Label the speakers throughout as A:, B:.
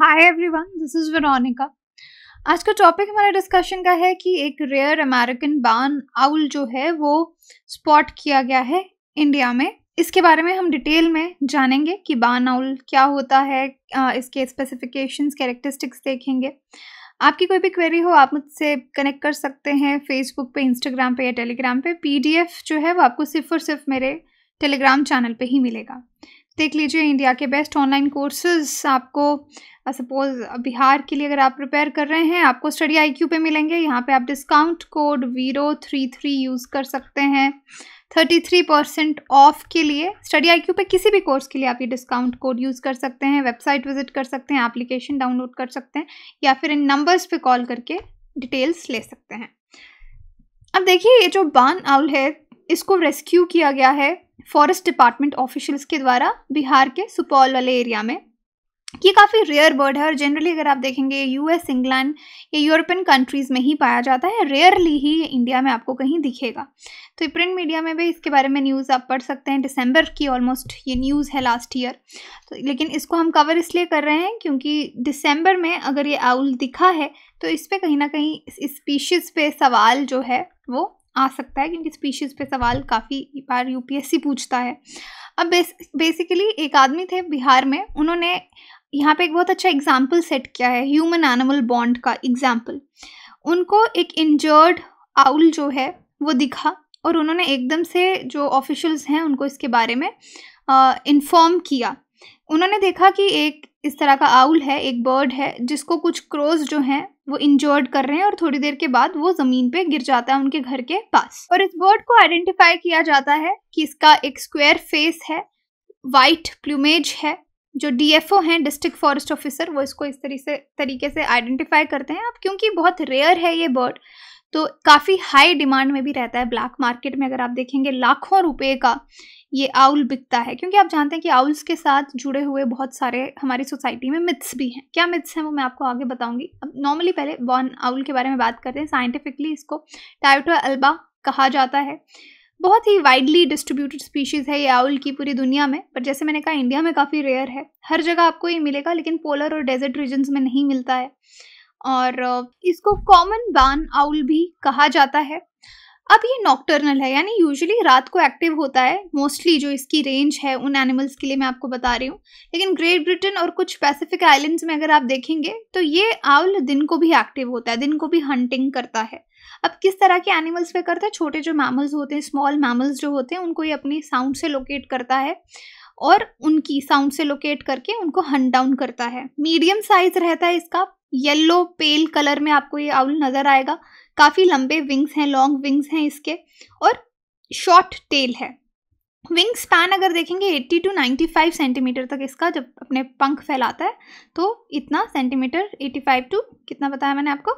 A: Hi everyone this is Veronica आज का topic हमारे डिस्कशन का है कि एक रेयर अमेरिकन बान आउल जो है वो स्पॉट किया गया है इंडिया में इसके बारे में हम डिटेल में जानेंगे कि बान आउल क्या होता है इसके स्पेसिफिकेशंस कैरेक्टरिस्टिक्स देखेंगे आपकी कोई भी क्वेरी हो आप मुझसे कनेक्ट कर सकते हैं फेसबुक पे इंस्टाग्राम पे या टेलीग्राम पे पीडीएफ जो है वो आपको सिर्फ और सिर्फ मेरे टेलीग्राम चैनल पे ही मिलेगा देख लीजिए इंडिया के बेस्ट ऑनलाइन कोर्सेज आपको सपोज uh, बिहार के लिए अगर आप प्रिपेयर कर रहे हैं आपको स्टडी आईक्यू पे मिलेंगे यहाँ पे आप डिस्काउंट कोड वीरो थ्री थ्री यूज़ कर सकते हैं थर्टी थ्री परसेंट ऑफ के लिए स्टडी आई क्यू पे किसी भी कोर्स के लिए आप ये डिस्काउंट कोड यूज़ कर सकते हैं वेबसाइट विजिट कर सकते हैं एप्लीकेशन डाउनलोड कर सकते हैं या फिर इन नंबर्स पर कॉल करके डिटेल्स ले सकते हैं अब देखिए ये जो बान आउल है इसको रेस्क्यू किया गया है फॉरेस्ट डिपार्टमेंट ऑफिशल्स के द्वारा बिहार के सुपौल वाले एरिया में ये काफ़ी रेयर बर्ड है और जनरली अगर आप देखेंगे यूएस इंग्लैंड या यूरोपियन कंट्रीज़ में ही पाया जाता है रेयरली ही इंडिया में आपको कहीं दिखेगा तो प्रिंट मीडिया में भी इसके बारे में न्यूज़ आप पढ़ सकते हैं दिसंबर की ऑलमोस्ट ये न्यूज़ है लास्ट ईयर तो लेकिन इसको हम कवर इसलिए कर रहे हैं क्योंकि दिसंबर में अगर ये आउल दिखा है तो इस पर कहीं ना कहीं इस स्पीशीज़ पे सवाल जो है वो आ सकता है क्योंकि स्पीशीज़ पे सवाल काफ़ी बार यूपीएससी पूछता है अब बेस, बेसिकली एक आदमी थे बिहार में उन्होंने यहाँ पे एक बहुत अच्छा एग्जाम्पल सेट किया है ह्यूमन एनिमल बॉन्ड का एग्जाम्पल उनको एक इंजर्ड आउल जो है वो दिखा और उन्होंने एकदम से जो ऑफिशल्स हैं उनको इसके बारे में इन्फॉर्म किया उन्होंने देखा कि एक इस तरह का आउल है एक बर्ड है जिसको कुछ क्रोज जो हैं वो इंजर्ड कर रहे हैं और थोड़ी देर के बाद वो ज़मीन पे गिर जाता है उनके घर के पास और इस बर्ड को आइडेंटिफाई किया जाता है कि इसका एक स्क्वायर फेस है वाइट प्लूमेज है जो डीएफओ हैं डिस्ट्रिक्ट फॉरेस्ट ऑफिसर वो इसको इस तरीके से तरीके से आइडेंटिफाई करते हैं अब क्योंकि बहुत रेयर है ये बर्ड तो काफ़ी हाई डिमांड में भी रहता है ब्लैक मार्केट में अगर आप देखेंगे लाखों रुपए का ये आउल बिकता है क्योंकि आप जानते हैं कि आउल्स के साथ जुड़े हुए बहुत सारे हमारी सोसाइटी में मिथ्स भी हैं क्या मिथ्स हैं वो मैं आपको आगे बताऊंगी अब नॉर्मली पहले बॉर्न आउल के बारे में बात करते हैं साइंटिफिकली इसको टाइटो अल्बा कहा जाता है बहुत ही वाइडली डिस्ट्रीब्यूटेड स्पीशीज़ है ये आउल की पूरी दुनिया में पर जैसे मैंने कहा इंडिया में काफ़ी रेयर है हर जगह आपको ये मिलेगा लेकिन पोलर और डेजर्ट रीजन्स में नहीं मिलता है और इसको कॉमन बान आउल भी कहा जाता है अब ये नॉक्टर्नल है यानी यूजुअली रात को एक्टिव होता है मोस्टली जो इसकी रेंज है उन एनिमल्स के लिए मैं आपको बता रही हूँ लेकिन ग्रेट ब्रिटेन और कुछ पैसिफिक आइलैंड्स में अगर आप देखेंगे तो ये आउल दिन को भी एक्टिव होता है दिन को भी हंटिंग करता है अब किस तरह के एनिमल्स पे करता है छोटे जो मैमल्स होते हैं स्मॉल मैमल्स जो होते हैं उनको ये अपनी साउंड से लोकेट करता है और उनकी साउंड से लोकेट करके उनको हंड डाउन करता है मीडियम साइज रहता है इसका येलो पेल कलर में आपको ये आउल नज़र आएगा काफ़ी लंबे विंग्स हैं लॉन्ग विंग्स हैं इसके और शॉर्ट टेल है विंग स्पैन अगर देखेंगे 80 टू 95 सेंटीमीटर तक इसका जब अपने पंख फैलाता है तो इतना सेंटीमीटर 85 टू कितना बताया मैंने आपको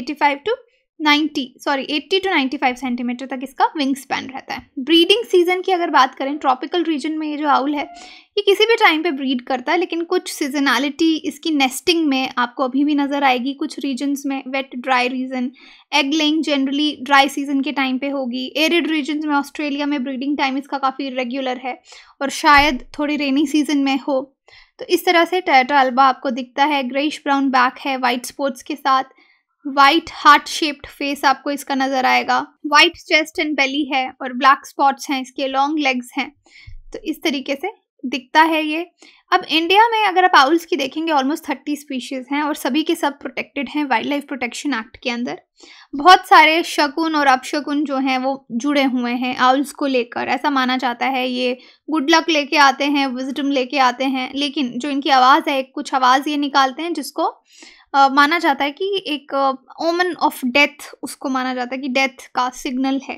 A: 85 टू 90 सॉरी 80 टू 95 सेंटीमीटर तक इसका विंग स्पैन रहता है ब्रीडिंग सीजन की अगर बात करें ट्रॉपिकल रीजन में ये जो आउल है ये किसी भी टाइम पे ब्रीड करता है लेकिन कुछ सीजनैलिटी इसकी नेस्टिंग में आपको अभी भी नज़र आएगी कुछ रीजन्स में wet dry region egg laying generally dry season के टाइम पे होगी एरिड रीजन में ऑस्ट्रेलिया में ब्रीडिंग टाइम इसका काफ़ी रेगुलर है और शायद थोड़ी रेनी सीजन में हो तो इस तरह से टाटा अल्बा आपको दिखता है ग्रेइश ब्राउन बैक है वाइट स्पॉट्स के साथ वाइट हार्ट शेप्ड फेस आपको इसका नजर आएगा वाइट चेस्ट एंड बेली है और ब्लैक स्पॉट्स हैं इसके लॉन्ग लेग्स हैं तो इस तरीके से दिखता है ये अब इंडिया में अगर आप आउल्स की देखेंगे ऑलमोस्ट थर्टी स्पीशीज़ हैं और सभी के सब प्रोटेक्टेड हैं वाइल्ड लाइफ प्रोटेक्शन एक्ट के अंदर बहुत सारे शकुन और अपशकुन जो हैं वो जुड़े हुए हैं आउल्स को लेकर ऐसा माना जाता है ये गुड लक लेके आते हैं विजडम लेके आते हैं लेकिन जो इनकी आवाज़ है कुछ आवाज़ ये निकालते हैं जिसको माना जाता है कि एक ओमन ऑफ डेथ उसको माना जाता है कि डेथ का सिग्नल है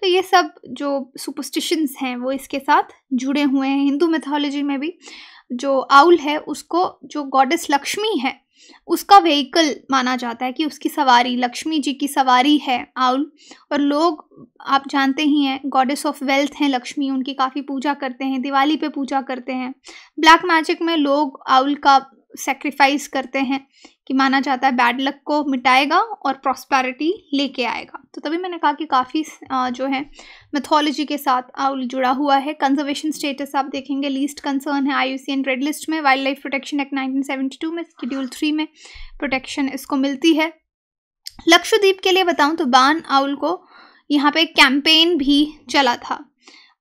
A: तो ये सब जो सुपरस्टिशंस हैं वो इसके साथ जुड़े हुए हैं हिंदू मिथोलॉजी में भी जो आउल है उसको जो गॉडेस लक्ष्मी है उसका व्हीकल माना जाता है कि उसकी सवारी लक्ष्मी जी की सवारी है आउल और लोग आप जानते ही हैं गॉडेस ऑफ वेल्थ हैं लक्ष्मी उनकी काफ़ी पूजा करते हैं दिवाली पे पूजा करते हैं ब्लैक मैजिक में लोग आउल का सेक्रीफाइस करते हैं कि माना जाता है बैड लक को मिटाएगा और प्रॉस्पैरिटी लेके आएगा तो तभी मैंने कहा कि काफ़ी जो है मैथोलॉजी के साथ जुड़ा हुआ है कंजर्वेशन स्टेटस आप देखेंगे लीस्ट कंसर्न है आई रेड लिस्ट में wildlife protection act nineteen में शेड्यूल थ्री में प्रोटेक्शन इसको मिलती है लक्षद्वीप के लिए बताऊं तो बान आउल को यहाँ पे कैंपेन भी चला था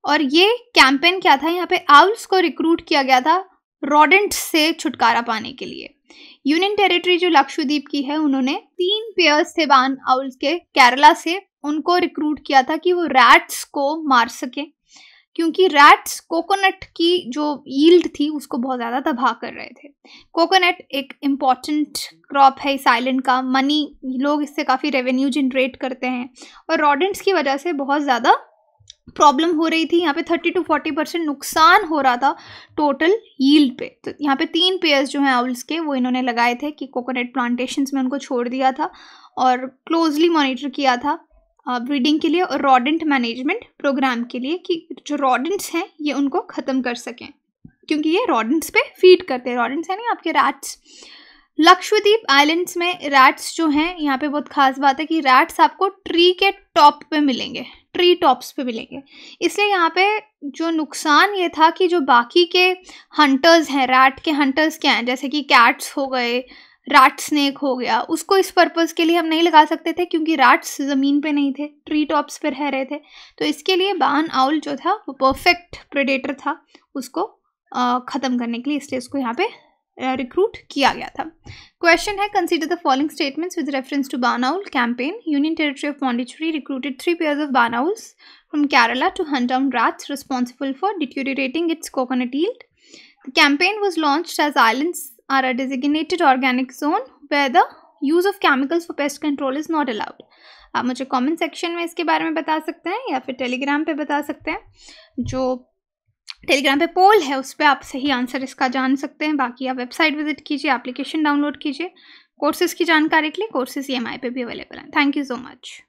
A: और ये कैंपेन क्या था यहाँ पे आउल्स को रिक्रूट किया गया था रोडेंट से छुटकारा पाने के लिए यूनियन टेरिटरी जो लक्षद्वीप की है उन्होंने तीन पेयर्स थे वान आउल्स के केरला से उनको रिक्रूट किया था कि वो रैट्स को मार सके क्योंकि रैट्स कोकोनट की जो ईल्ड थी उसको बहुत ज़्यादा तबाह कर रहे थे कोकोनट एक इम्पॉर्टेंट क्रॉप है इस आइलैंड का मनी लोग इससे काफ़ी रेवेन्यू जनरेट करते हैं और रॉडेंट्स की वजह से बहुत ज़्यादा प्रॉब्लम हो रही थी यहाँ पे थर्टी टू फोर्टी परसेंट नुकसान हो रहा था टोटल यील्ड पे तो यहाँ पे तीन पेयर्स जो हैं आउल्स के वो इन्होंने लगाए थे कि कोकोनट प्लांटेशन में उनको छोड़ दिया था और क्लोजली मॉनिटर किया था ब्रीडिंग के लिए और रॉडेंट मैनेजमेंट प्रोग्राम के लिए कि जो रॉडेंट्स हैं ये उनको ख़त्म कर सकें क्योंकि ये रॉडेंट्स पे फीड करते हैं रॉडेंट्स यानी आपके रैट्स लक्षद्वीप आइलैंड्स में रैट्स जो हैं यहाँ पे बहुत खास बात है कि रैट्स आपको ट्री के टॉप पे मिलेंगे ट्री टॉप्स पे मिलेंगे इसलिए यहाँ पे जो नुकसान ये था कि जो बाकी के हंटर्स हैं रैट के हंटर्स क्या हैं जैसे कि कैट्स हो गए रैट स्नेक हो गया उसको इस पर्पज़ के लिए हम नहीं लगा सकते थे क्योंकि रैट्स ज़मीन पे नहीं थे ट्री टॉप्स पे रह रहे थे तो इसके लिए बान आउल जो था वो परफेक्ट प्रेडेटर था उसको ख़त्म करने के लिए इसलिए उसको यहाँ पे रिक्रूट किया गया था क्वेश्चन है consider the following statements with reference to barn owl campaign union territory of Pondicherry recruited three pairs of barn owls from Kerala to hunt down rats responsible for deteriorating its coconut yield. The campaign was launched as islands are a designated organic zone where use of chemicals for pest control is not allowed आप मुझे comment section में इसके बारे में बता सकते हैं या फिर टेलीग्राम पे बता सकते हैं जो टेलीग्राम पे पोल है उस पर आप सही आंसर इसका जान सकते हैं बाकी आप वेबसाइट विजिट कीजिए एप्लीकेशन डाउनलोड कीजिए कोर्सेज़ की जानकारी के लिए कोर्सेज़ ई एम पे भी अवेलेबल हैं थैंक यू सो मच